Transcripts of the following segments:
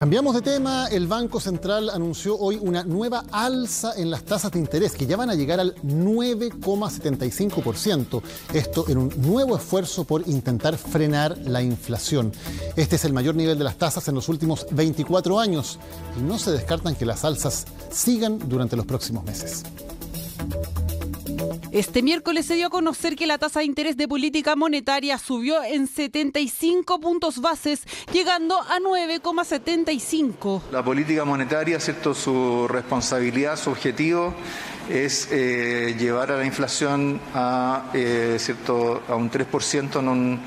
Cambiamos de tema, el Banco Central anunció hoy una nueva alza en las tasas de interés que ya van a llegar al 9,75%, esto en un nuevo esfuerzo por intentar frenar la inflación. Este es el mayor nivel de las tasas en los últimos 24 años y no se descartan que las alzas sigan durante los próximos meses. Este miércoles se dio a conocer que la tasa de interés de política monetaria subió en 75 puntos bases, llegando a 9,75. La política monetaria, ¿cierto? su responsabilidad, su objetivo es eh, llevar a la inflación a, eh, a un 3%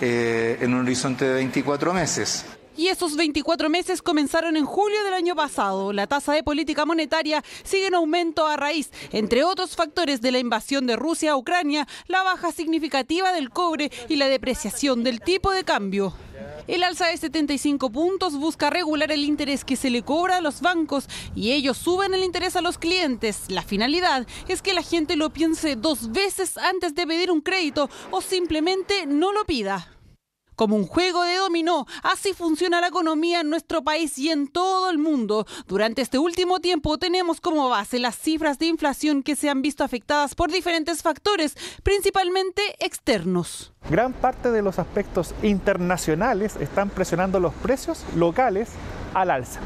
eh, en un horizonte de 24 meses. Y esos 24 meses comenzaron en julio del año pasado. La tasa de política monetaria sigue en aumento a raíz, entre otros factores, de la invasión de Rusia a Ucrania, la baja significativa del cobre y la depreciación del tipo de cambio. El alza de 75 puntos busca regular el interés que se le cobra a los bancos y ellos suben el interés a los clientes. La finalidad es que la gente lo piense dos veces antes de pedir un crédito o simplemente no lo pida como un juego de dominó. Así funciona la economía en nuestro país y en todo el mundo. Durante este último tiempo tenemos como base las cifras de inflación que se han visto afectadas por diferentes factores, principalmente externos. Gran parte de los aspectos internacionales están presionando los precios locales al alza.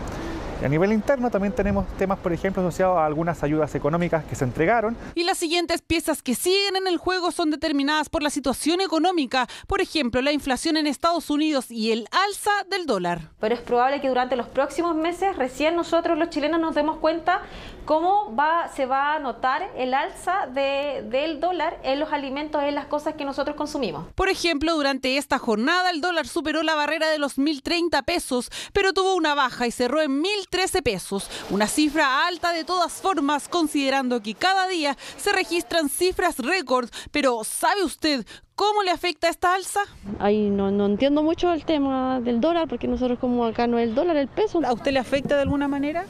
A nivel interno también tenemos temas, por ejemplo, asociados a algunas ayudas económicas que se entregaron. Y las siguientes piezas que siguen en el juego son determinadas por la situación económica, por ejemplo, la inflación en Estados Unidos y el alza del dólar. Pero es probable que durante los próximos meses recién nosotros los chilenos nos demos cuenta cómo va, se va a notar el alza del dólar en los alimentos, en las cosas que nosotros consumimos. Por ejemplo, durante esta jornada el dólar superó la barrera de los 1.030 pesos, pero tuvo una baja y cerró en 1.000 13 pesos, una cifra alta de todas formas considerando que cada día se registran cifras récord, pero ¿sabe usted ¿Cómo le afecta esta alza? Ay, no, no, entiendo mucho el tema del dólar, porque nosotros como acá no es el dólar, el peso. ¿A usted le afecta de alguna manera?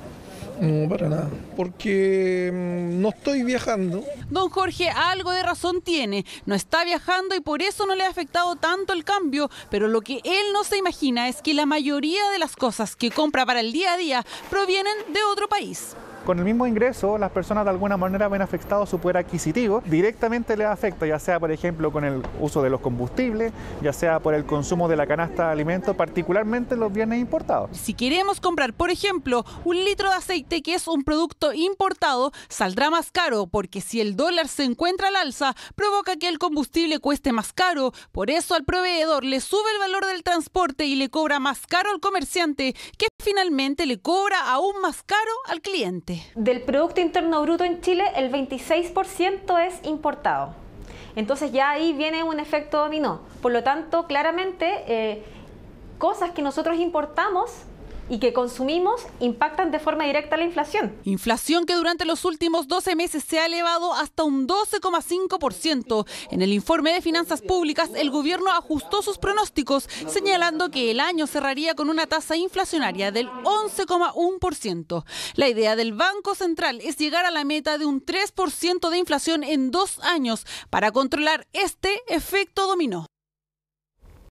No, para nada, porque mm, no estoy viajando. Don Jorge, algo de razón tiene. No está viajando y por eso no le ha afectado tanto el cambio, pero lo que él no se imagina es que la mayoría de las cosas que compra para el día a día provienen de otro país. Con el mismo ingreso, las personas de alguna manera ven afectado su poder adquisitivo, directamente le afecta, ya sea por ejemplo con el uso de los combustibles, ya sea por el consumo de la canasta de alimentos, particularmente los bienes importados. Si queremos comprar, por ejemplo, un litro de aceite que es un producto importado, saldrá más caro, porque si el dólar se encuentra al alza, provoca que el combustible cueste más caro. Por eso al proveedor le sube el valor del transporte y le cobra más caro al comerciante, que finalmente le cobra aún más caro al cliente. Del Producto Interno Bruto en Chile, el 26% es importado. Entonces ya ahí viene un efecto dominó. Por lo tanto, claramente, eh, cosas que nosotros importamos y que consumimos impactan de forma directa la inflación. Inflación que durante los últimos 12 meses se ha elevado hasta un 12,5%. En el informe de finanzas públicas, el gobierno ajustó sus pronósticos, señalando que el año cerraría con una tasa inflacionaria del 11,1%. La idea del Banco Central es llegar a la meta de un 3% de inflación en dos años para controlar este efecto dominó.